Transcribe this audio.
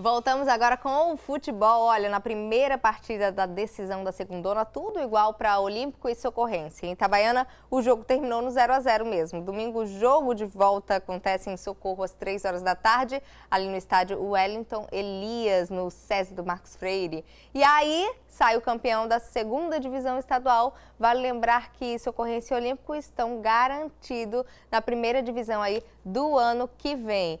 Voltamos agora com o futebol. Olha, na primeira partida da decisão da segundona, tudo igual para Olímpico e Socorrência. Em Itabaiana, o jogo terminou no 0 a 0 mesmo. Domingo, o jogo de volta acontece em Socorro às 3 horas da tarde, ali no estádio Wellington Elias, no SESI do Marcos Freire. E aí, sai o campeão da segunda divisão estadual. Vale lembrar que Socorrência e Olímpico estão garantidos na primeira divisão aí do ano que vem.